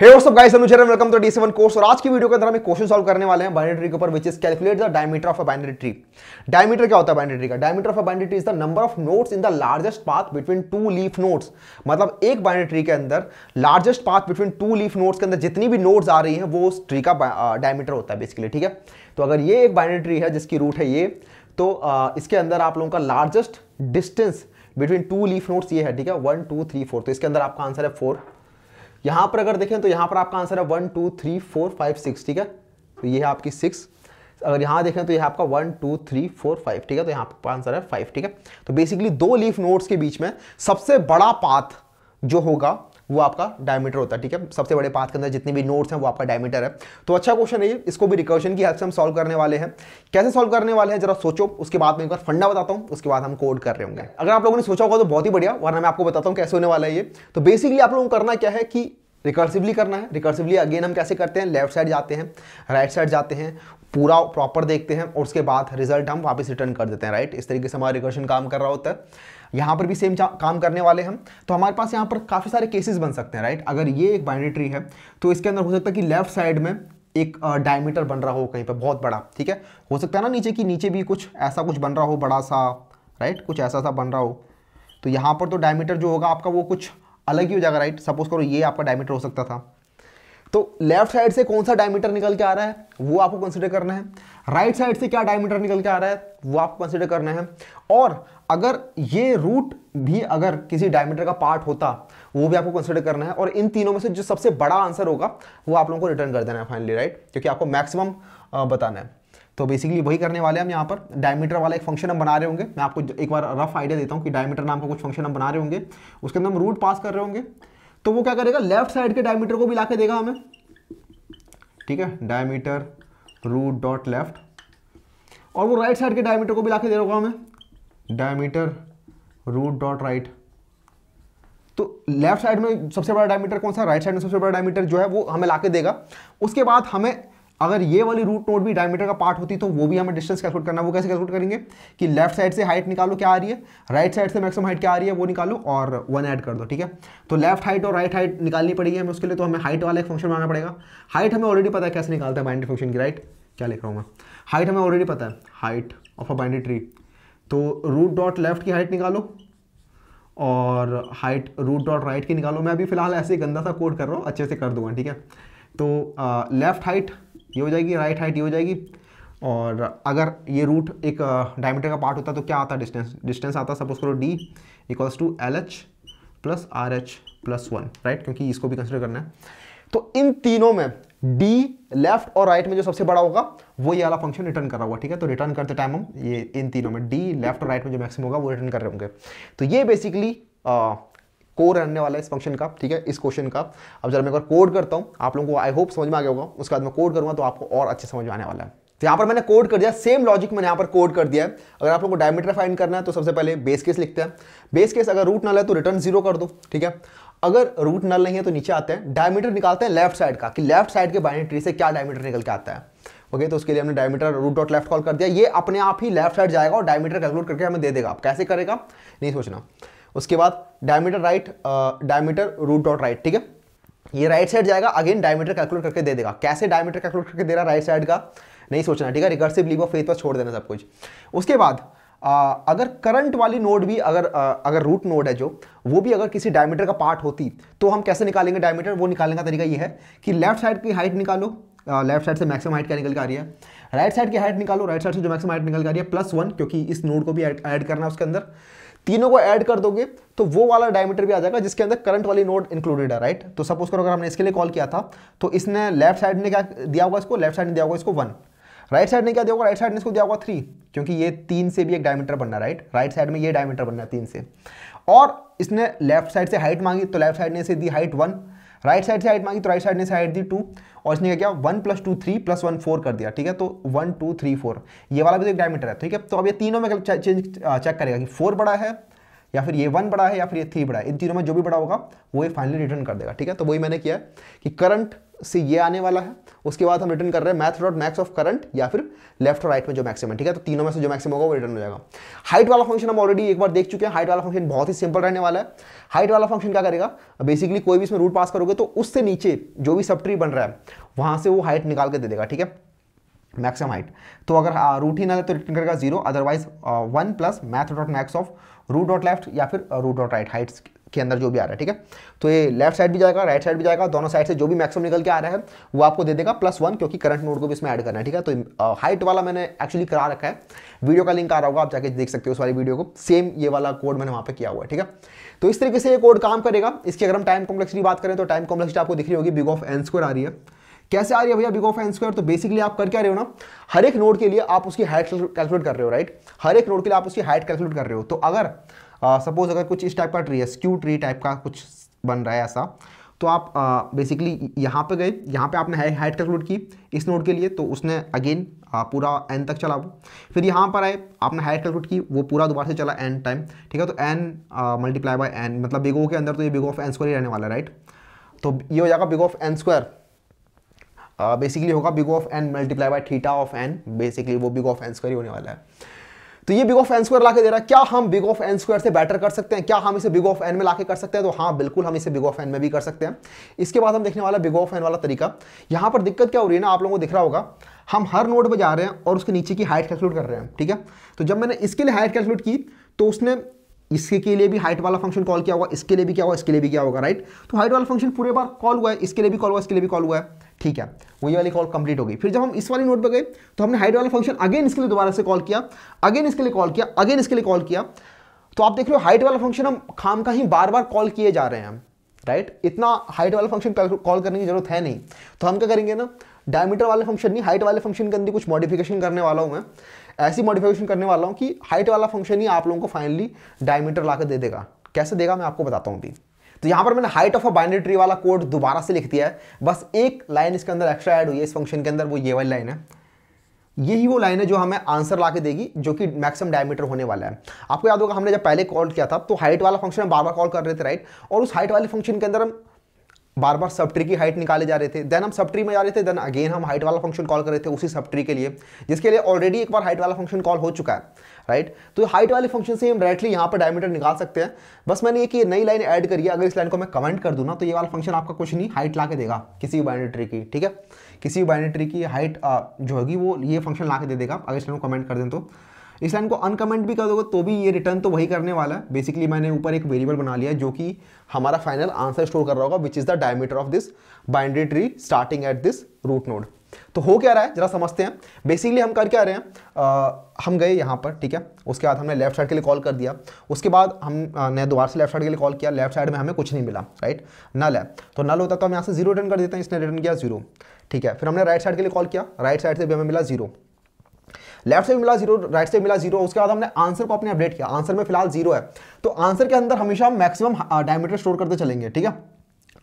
हे सब guys welcome to D seven course और आज की वीडियो के अंदर हम एक क्वेश्चन सॉल्व करने वाले हैं बाइनरी ट्री के ऊपर which is calculate the diameter of a binary tree diameter क्या होता है बाइनरी ट्री का diameter of a binary tree is the number of nodes in the largest path between two leaf nodes मतलब एक binary tree के अंदर largest path between two leaf nodes के अंदर जितनी भी नोट्स आ रही है वो उस ट्री का डायमीटर होता है बेसिकली ठीक है तो अगर ये एक बाइनरी ट्री है जिसकी रूट है ये तो इसके अंदर आप लोगों का largest distance between two leaf nodes ये है ठीक है वन टू थ्री फोर तो इसके अंदर आपका आंसर है फोर यहां पर अगर देखें तो यहां पर आपका आंसर है one two three four five six ठीक है तो ये है आपकी सिक्स अगर यहां देखें तो ये आपका one two three four five ठीक है तो यहाँ पर आंसर है फाइव ठीक है तो बेसिकली दो लीफ नोट्स के बीच में सबसे बड़ा पाथ जो होगा वो आपका डायमीटर होता है ठीक है सबसे बड़े पाथ के अंदर जितने भी नोट्स हैं वो आपका डायमीटर है तो अच्छा क्वेश्चन है इसको भी रिकर्शन की हेल्प से हम सॉल्व करने वाले हैं कैसे सॉल्व करने वाले हैं जरा सोचो उसके बाद में एक बार फंडा बताता हूँ उसके बाद हम कोड कर रहे होंगे अगर आप लोगों ने सोचा होगा तो बहुत ही बढ़िया वरना मैं आपको बताता हूँ कैसे होने वाला है ये तो बेसिकली आप लोगों को करना क्या है कि रिकर्सिवली करना है रिकर्सिवली अगेन हम कैसे करते हैं लेफ्ट साइड जाते हैं राइट साइड जाते हैं पूरा प्रॉपर देखते हैं और उसके बाद रिजल्ट हम वापस रिटर्न कर देते हैं राइट इस तरीके से हमारा रिकर्शन काम कर रहा होता है यहाँ पर भी सेम काम करने वाले हम तो हमारे पास यहाँ पर काफ़ी सारे केसेस बन सकते हैं राइट अगर ये एक बाइनरी ट्री है तो इसके अंदर हो सकता है कि लेफ्ट साइड में एक डायमीटर बन रहा हो कहीं पर बहुत बड़ा ठीक है हो सकता है ना नीचे की नीचे भी कुछ ऐसा कुछ बन रहा हो बड़ा सा राइट कुछ ऐसा सा बन रहा हो तो यहाँ पर तो डायमीटर जो होगा आपका वो कुछ अलग ही हो जाएगा राइट सपोज करो ये आपका डायमीटर हो सकता था तो लेफ्ट साइड से कौन सा डायमीटर निकल के आ रहा है वो आपको कंसिडर करना है राइट right साइड से क्या डायमीटर निकल के आ रहा है वो आपको कंसिडर करना है और अगर ये रूट भी अगर किसी डायमीटर का पार्ट होता वो भी आपको कंसिडर करना है और इन तीनों में से जो सबसे बड़ा आंसर होगा वो आप लोगों को रिटर्न कर देना है फाइनली राइट क्योंकि आपको मैक्सिमम बताना है तो बेसिकली वही करने वाले हम यहाँ पर डायमीटर वाला एक फंक्शन हम बना रहे होंगे मैं आपको एक बार रफ आइडिया देता हूँ कि डायमीटर नाम का कुछ फंक्शन हम बना रहे होंगे उसके अंदर हम रूट पास कर रहे होंगे तो वो क्या करेगा लेफ्ट साइड के डायमीटर को भी ला देगा हमें ठीक है डायमीटर रूट डॉट लेफ्ट और वो राइट साइड के डायमीटर को भी ला के रहा देगा हमें डायमीटर रूट डॉट राइट तो लेफ्ट साइड में सबसे बड़ा डायमीटर कौन सा राइट साइड में सबसे बड़ा डायमीटर जो है वो हमें ला के देगा उसके बाद हमें अगर ये वाली रूट नोट भी डायमीटर का पार्ट होती तो वो भी हमें डिस्टेंस कैलकुलेट करना है वो कैसे कैलकुलेट करेंगे कि लेफ्ट साइड से हाइट निकालो क्या आ रही है राइट साइड से मैक्सिमम हाइट क्या आ रही है वो निकालो और वन ऐड कर दो ठीक है तो लेफ्ट हाइट और राइट हाइट निकालनी पड़ेगी हमें उसके लिए तो हमें हाइट वाला एक फंक्शन बनाना पड़ेगा हाइट हमें ऑलरेडी पता है कैसे निकालता है बाइंड्री फंक्शन की राइट क्या लिख रहा हूँ मैं हाइट हमें ऑलरेडी पता है height of a binary tree तो रूट डॉट लेफ्ट की हाइट निकालो और हाइट रूट डॉट राइट की निकालो मैं अभी फिलहाल ऐसे गंदा सा कोड कर रहा हूँ अच्छे से कर दूंगा ठीक है तो लेफ्ट हाइट ये हो जाएगी राइट हाइट ये हो जाएगी और अगर ये रूट एक डायमीटर का पार्ट होता तो क्या आता डिस्टेंस डिस्टेंस आता सपोज करो D equals to L H plus R H plus one right क्योंकि इसको भी कंसिडर करना है तो इन तीनों में डी लेफ्ट और राइट में जो सबसे बड़ा होगा वो ये वाला फंक्शन रिटर्न कर रहा होगा ठीक है तो रिटर्न करते टाइम हम ये इन तीनों में डी लेफ्ट और राइट में जो मैक्सिमम होगा वो रिटर्न कर रहे होंगे तो ये बेसिकली कोर रहने वाला है इस फंक्शन का ठीक है इस क्वेश्चन का अब जरा मैं एक बार कोड करता हूँ आप लोगों को आई होप समझ में आ गया होगा उसके बाद मैं कोड करूँगा तो आपको और अच्छे समझ में आने वाला है तो यहाँ पर मैंने कोड कर दिया सेम लॉजिक मैंने यहाँ पर कोड कर दिया है अगर आप लोगों को डायमीटर फाइंड करना है तो सबसे पहले बेस केस लिखते हैं बेस केस अगर रूट नल है तो रिटर्न जीरो कर दो ठीक है अगर रूट नल नहीं है तो नीचे आते हैं डायमीटर निकालते हैं लेफ्ट साइड का कि लेफ्ट साइड के बाइनेट्री से क्या डायमीटर निकल के आता है ओके तो उसके लिए हमने diameter root dot left call कर दिया ये अपने आप ही लेफ्ट साइड जाएगा और डायमीटर कैलकुलेट करके हमें दे देगा आप कैसे करेगा नहीं सोचना उसके बाद diameter right diameter root dot right ठीक है ये राइट साइड जाएगा अगेन डायमीटर कैलकुलेट करके दे देगा कैसे डायमीटर कैलकुलेट करके दे रहा राइट साइड का नहीं सोचना ठीक है रिकर्सिव लीव ऑफ फेथ पर छोड़ देना सब कुछ उसके बाद आ, अगर करंट वाली नोड भी अगर आ, अगर रूट नोड है जो वो भी अगर किसी डायमीटर का पार्ट होती तो हम कैसे निकालेंगे डायमीटर वो निकालने का तरीका ये है कि लेफ्ट साइड की हाइट निकालो लेफ्ट साइड से मैक्सिमम हाइट क्या निकल के आ रही है राइट साइड की हाइट निकालो राइट साइड से जो मैक्सिमम हाइट निकल के आ रही है प्लस वन क्योंकि इस नोड को भी ऐड करना है उसके अंदर तीनों को ऐड कर दोगे तो वो वाला डायमीटर भी आ जाएगा जिसके अंदर करंट वाली नोड इंक्लूडेड है राइट तो सपोज करो अगर हमने इसके लिए कॉल किया था तो इसने लेफ्ट साइड ने क्या दिया होगा इसको लेफ्ट साइड ने दिया होगा इसको वन राइट साइड ने क्या दिया होगा राइट साइड ने इसको दिया होगा थ्री क्योंकि ये तीन से भी एक डायमीटर बनना राइट राइट साइड में ये डायमीटर बनना है तीन से और इसने लेफ्ट साइड से हाइट मांगी तो लेफ्ट साइड ने इसे दी हाइट वन राइट साइड से आइट मांगी तो राइट साइड ने से दी टू और इसने क्या किया one plus two three plus one four कर दिया ठीक है तो वन टू थ्री फोर ये वाला भी तो एक डायमीटर है ठीक है तो अब ये तीनों में चेंज चेक करेगा कि फोर बड़ा है या फिर ये वन बड़ा है या फिर ये थ्री बड़ा है इन तीनों में जो भी बड़ा होगा वो ये फाइनली रिटर्न कर देगा ठीक है तो वही मैंने किया कि करंट से ये आने वाला है उसके बाद हम रिटर्न कर रहे हैं math dot max of current या फिर लेफ्ट और राइट में जो मैक्सिमम ठीक है तो तीनों में से जो मैक्सिमम होगा वो रिटर्न हो जाएगा हाइट वाला फंक्शन हम ऑलरेडी एक बार देख चुके हैं हाइट वाला फंक्शन बहुत ही सिंपल रहने वाला है हाइट वाला फंक्शन क्या करेगा बेसिकली कोई भी इसमें रूट पास करोगे तो उससे नीचे जो भी सब ट्री बन रहा है वहाँ से वो हाइट निकाल के दे देगा ठीक है मैक्सिमम हाइट तो अगर रूट ही ना तो रिटर्न करेगा zero otherwise one plus math dot max of root dot left या फिर रूट डॉट राइट हाइट्स के अंदर जो भी आ रहा है ठीक है तो ये लेफ्ट साइड भी जाएगा राइट साइड भी जाएगा दोनों साइड से जो भी मैक्सिमम निकल के आ रहा है वो आपको दे देगा प्लस वन क्योंकि करंट नोड को भी इसमें ऐड करना है ठीक है तो हाइट वाला मैंने एक्चुअली करा रखा है वीडियो का लिंक आ रहा होगा आप जाके देख सकते हो उस वाली वीडियो को सेम ये वाला कोड मैंने वहाँ पर किया हुआ है ठीक है तो इस तरीके से ये कोड काम करेगा इसकी अगर हम टाइम कॉम्प्लेक्सिटी बात करें तो टाइम कॉम्प्लेक्सिटी आपको दिख रही होगी बिग ऑफ एन स्क्वायर आ रही है कैसे आ रही है भैया बिग ऑफ एन स्क्वायर तो बेसिकली आप कर क्या रहे हो ना हर एक नोड के लिए आप उसकी हाइट कैलकुलेट कर रहे हो राइट हर एक नोड के लिए आप उसकी हाइट कैलकुलेट कर रहे हो तो अगर सपोज अगर कुछ इस टाइप का ट्री है स्क्यू ट्री टाइप का कुछ बन रहा है ऐसा तो आप बेसिकली यहाँ पे गए यहाँ पे आपने हाइट कैलकुलेट की इस नोड के लिए तो उसने अगेन पूरा एन तक चला वो फिर यहाँ पर आए आपने हाइट कैलकुलेट की वो पूरा दोबारा से चला एन टाइम ठीक है तो एन मल्टीप्लाई बाय एन मतलब बिगो के अंदर तो ये बिग ऑफ एन स्क्वायर ही रहने वाला है राइट तो ये हो जाएगा big O of n square basically uh, होगा big of n multiply by theta of n basically वो बिग ऑफ एन स्क्वायर होने वाला है तो ये बिग ऑफ एन स्क्वायर लाके दे रहा है क्या हम बिग ऑफ एन स्क्वायर से बेटर कर सकते हैं क्या हम इसे बिग ऑफ एन में लाके कर सकते हैं तो हाँ बिल्कुल हम इसे बिग ऑफ एन में भी कर सकते हैं इसके बाद हम देखने वाला बिग ऑफ एन वाला तरीका यहाँ पर दिक्कत क्या हो रही है ना आप लोगों को दिख रहा होगा हम हर नोड पर जा रहे हैं और उसके नीचे की हाइट कैलकुलेट कर रहे हैं ठीक है तो जब मैंने इसके लिए हाइट कैलकुलेट की तो उसने इसके के लिए भी हाइट वाला फंक्शन कॉल किया होगा इसके लिए भी क्या होगा इसके लिए भी क्या होगा राइट तो हाइट वाला फंक्शन पूरे बार कॉल हुआ है इसके लिए भी कॉल हुआ इसके लिए भी कॉल हुआ है ठीक है वो ये वाली कॉल कंप्लीट हो गई फिर जब हम इस वाली नोट पर गए तो हमने हाइट वाला फंक्शन अगेन इसके लिए दोबारा से कॉल किया अगेन इसके लिए कॉल किया अगेन इसके लिए कॉल किया तो आप देख रहे हो हाइट वाला फंक्शन हम खाम का ही बार बार कॉल किए जा रहे हैं राइट इतना हाइट वाला फंक्शन कॉल करने की जरूरत है नहीं तो हम क्या करेंगे ना डायमीटर वाले फंक्शन नहीं हाइट वाले फंक्शन के अंदर कुछ मॉडिफिकेशन करने वाला हूँ मैं ऐसी मॉडिफिकेशन करने वाला हूँ कि हाइट वाला फंक्शन ही आप लोगों को फाइनली डायमीटर ला दे देगा कैसे देगा मैं आपको बताता हूँ अभी तो यहाँ पर मैंने height of a binary tree वाला कोड दोबारा से लिख दिया है बस एक लाइन इसके अंदर एक्स्ट्रा ऐड हुई है इस फंक्शन के अंदर वो ये वाली लाइन है यही वो लाइन है जो हमें आंसर ला के देगी जो कि मैक्सिमम डायमीटर होने वाला है आपको याद होगा हमने जब पहले कॉल किया था तो हाइट वाला फंक्शन हम बार बार कॉल कर रहे थे राइट और उस हाइट वाले फंक्शन के अंदर हम बार बार सब ट्री की हाइट निकाले जा रहे थे देन हम सब ट्री में जा रहे थे देन अगेन हम हाइट वाला फंक्शन कॉल कर रहे थे उसी सब ट्री के लिए जिसके लिए ऑलरेडी एक बार हाइट वाला फंक्शन कॉल हो चुका है राइट तो हाइट वाले फंक्शन से हम डायरेक्टली यहाँ पर डायमीटर निकाल सकते हैं बस मैंने ये कि नई लाइन ऐड करी है अगर इस लाइन को मैं कमेंट कर दूँ ना तो ये वाला फंक्शन आपका कुछ नहीं हाइट ला के देगा किसी भी बाइनेट्री की ठीक है किसी भी बाइनेट्री की हाइट जो होगी वो ये फंक्शन ला के दे देगा अगर इस लाइन को कमेंट कर दें तो इस लाइन को अनकमेंट भी कर दोगे तो भी ये रिटर्न तो वही करने वाला है बेसिकली मैंने ऊपर एक वेरिएबल बना लिया जो कि हमारा फाइनल आंसर स्टोर कर रहा होगा which is the diameter of this binary tree starting at this root node तो हो क्या रहा है जरा समझते हैं बेसिकली हम कर क्या रहे हैं आ, हम गए यहाँ पर ठीक है उसके बाद हमने लेफ्ट साइड के लिए कॉल कर दिया उसके बाद हमने दोबारा से लेफ्ट साइड के लिए कॉल किया लेफ्ट साइड में हमें कुछ नहीं मिला राइट नल है तो नल होता तो हम यहाँ से जीरो रिटर्न कर देते हैं इसने रिटर्न किया जीरो ठीक है फिर हमने राइट साइड के लिए कॉल किया राइट साइड से भी हमें मिला जीरो लेफ्ट से मिला जीरो राइट से मिला जीरो उसके बाद हमने आंसर को अपने अपडेट किया आंसर में फिलहाल जीरो है तो आंसर के अंदर हमेशा हम मैक्सिमम डायमीटर स्टोर करते चलेंगे ठीक है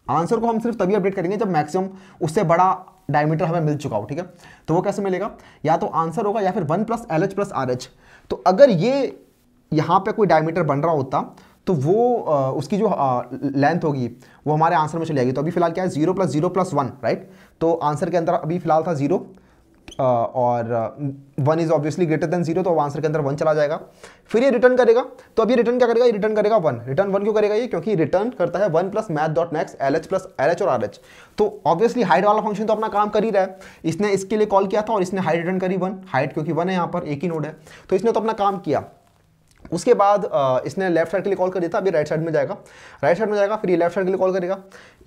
आंसर को हम सिर्फ तभी अपडेट करेंगे जब मैक्सिमम उससे बड़ा डायमीटर हमें मिल चुका हो ठीक है तो वो कैसे मिलेगा या तो आंसर होगा या फिर one plus L H plus R H तो अगर ये यहाँ पे कोई डायमीटर बन रहा होता तो वो आ, उसकी जो लेंथ होगी वो हमारे आंसर में चली जाएगी तो अभी फिलहाल क्या है zero plus zero plus one right तो आंसर के अंदर अभी फिलहाल था जीरो और one is obviously greater than zero तो आंसर के अंदर वन चला जाएगा फिर ये रिटर्न करेगा तो अब ये रिटर्न क्या करेगा ये रिटर्न करेगा वन रिटर्न वन क्यों करेगा ये क्योंकि रिटर्न करता है one plus math dot max L H plus L H और आर एच तो ऑब्वियसली हाइट वाला फंक्शन तो अपना काम कर ही रहा है इसने इसके लिए कॉल किया था और इसने हाइट रिटर्न करी वन हाइट क्योंकि वन है यहाँ पर एक ही नोड है तो इसने तो अपना काम किया उसके बाद इसने लेफ्ट साइड के लिए कॉल कर दिया था अभी राइट साइड में जाएगा राइट साइड में जाएगा फिर ये लेफ्ट साइड के लिए कॉल करेगा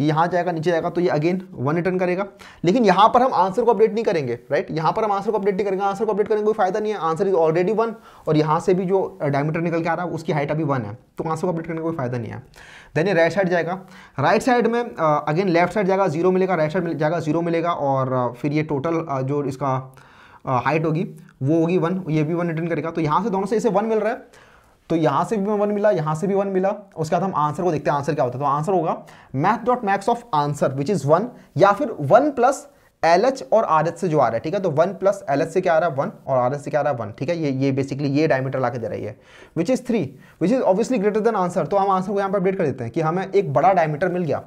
यहाँ जाएगा नीचे जाएगा तो ये अगेन वन रिटर्न करेगा लेकिन यहाँ पर हम आंसर को अपडेट नहीं करेंगे राइट यहाँ पर हम आंसर को अपडेट नहीं करेंगे आंसर को अपडेट करेंगे कोई फायदा नहीं है आंसर इज ऑलरेडी वन और यहाँ से भी जो डायमीटर निकल के आ रहा है उसकी हाइट अभी वन है तो आंसर को अपडेट करने का कोई फायदा नहीं है देन ये राइट साइड जाएगा राइट साइड में अगेन लेफ्ट साइड जाएगा जीरो मिलेगा राइट साइड जाएगा जीरो मिलेगा और फिर ये टोटल जो इसका हाइट होगी वो होगी वन ये भी वन रिटर्न करेगा तो यहाँ से दोनों से इसे वन मिल रहा है तो यहाँ से भी वन मिला यहाँ से भी वन मिला उसके बाद हम आंसर को देखते हैं आंसर क्या होता है तो आंसर होगा math dot max of answer which is one या फिर वन प्लस एल एच और आर एच से जो आ रहा है ठीक है तो वन प्लस एल एच से क्या आ रहा है वन और आर एच से क्या आ रहा है वन ठीक है ये ये बेसिकली ये डायमीटर ला के दे रही है which is three which is obviously greater than answer तो हम आंसर को यहाँ पर अपडेट कर देते हैं कि हमें एक बड़ा डायमीटर मिल गया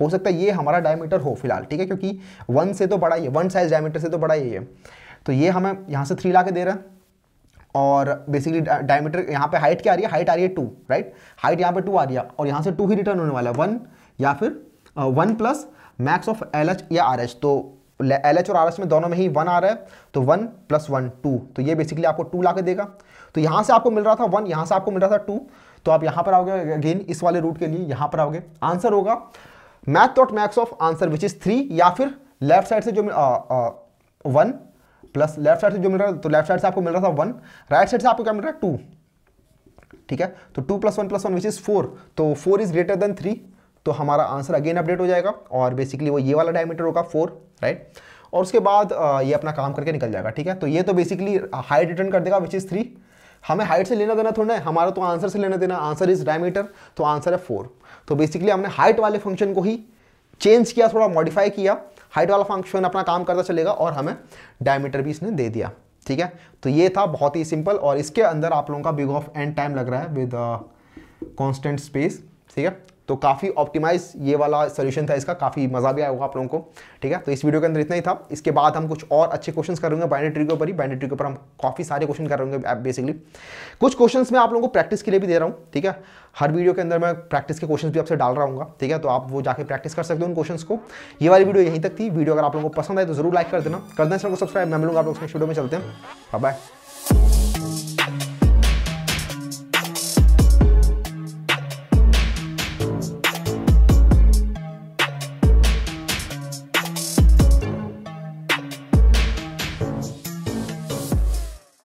हो सकता है ये हमारा डायमीटर हो फिलहाल ठीक है क्योंकि वन से तो बड़ा ही है वन साइज डायमीटर से तो बड़ा ही है तो ये हमें यहाँ से थ्री ला के दे रहा है और बेसिकली डायमीटर यहाँ पे हाइट क्या आ रही है हाइट आ रही है टू राइट हाइट यहाँ पे टू आ रही है और यहाँ से टू ही रिटर्न होने वाला है वन या फिर one plus max of L H या आर एच तो एल एच और आर एच में दोनों में ही वन आ रहा है तो वन प्लस वन टू तो ये बेसिकली आपको टू ला के देगा तो यहाँ से आपको मिल रहा था वन यहाँ से आपको मिल रहा था टू तो आप यहाँ पर आओगे अगेन इस वाले रूट के लिए यहाँ पर आओगे आंसर होगा math dot max of answer which is three या फिर लेफ्ट साइड से जो one uh, uh, plus left side से जो मिल रहा है तो लेफ्ट साइड से आपको मिल रहा था वन राइट साइड से आपको क्या मिल रहा है टू ठीक है तो two plus one plus one which is four तो four is greater than three तो हमारा आंसर अगेन अपडेट हो जाएगा और बेसिकली वो ये वाला डायमीटर होगा फोर राइट और उसके बाद ये अपना काम करके निकल जाएगा ठीक है तो ये तो बेसिकली हाइट रिटर्न कर देगा विच इज़ थ्री हमें हाइट से लेना देना थोड़ा है हमारा तो आंसर से लेना देना आंसर इज डायमीटर तो आंसर है फोर तो बेसिकली हमने हाइट वाले फंक्शन को ही चेंज किया थोड़ा मॉडिफाई किया हाइट वाला फंक्शन अपना काम करता चलेगा और हमें डायमीटर भी इसने दे दिया ठीक है तो ये था बहुत ही सिंपल और इसके अंदर आप लोगों का बिग ऑफ एंड टाइम लग रहा है विद कॉन्स्टेंट स्पेस ठीक है तो काफ़ी ऑप्टिमाइज ये वाला सोल्यूशन था इसका काफ़ी मज़ा भी आया होगा आप लोगों को ठीक है तो इस वीडियो के अंदर इतना ही था इसके बाद हम कुछ और अच्छे क्वेश्चन करेंगे बाइनेट्री ट्री के ऊपर ही बाइनेट्री ट्री के ऊपर हम काफ़ी सारे क्वेश्चन करेंगे बेसिकली कुछ क्वेश्चन मैं आप लोगों को प्रैक्टिस के लिए भी दे रहा हूँ ठीक है हर वीडियो के अंदर मैं प्रैक्टिस के क्वेश्चन भी आपसे डाल रहा हूँ ठीक है तो आप वो जाकर प्रैक्टिस कर सकते हो उन क्वेश्चन को ये वाली वीडियो यहीं तक थी वीडियो अगर आप लोगों को पसंद आए तो जरूर लाइक कर देना कर देना सर सब्सक्राइब मैं मिलूंगा आप लोग वीडियो में चलते हैं बाय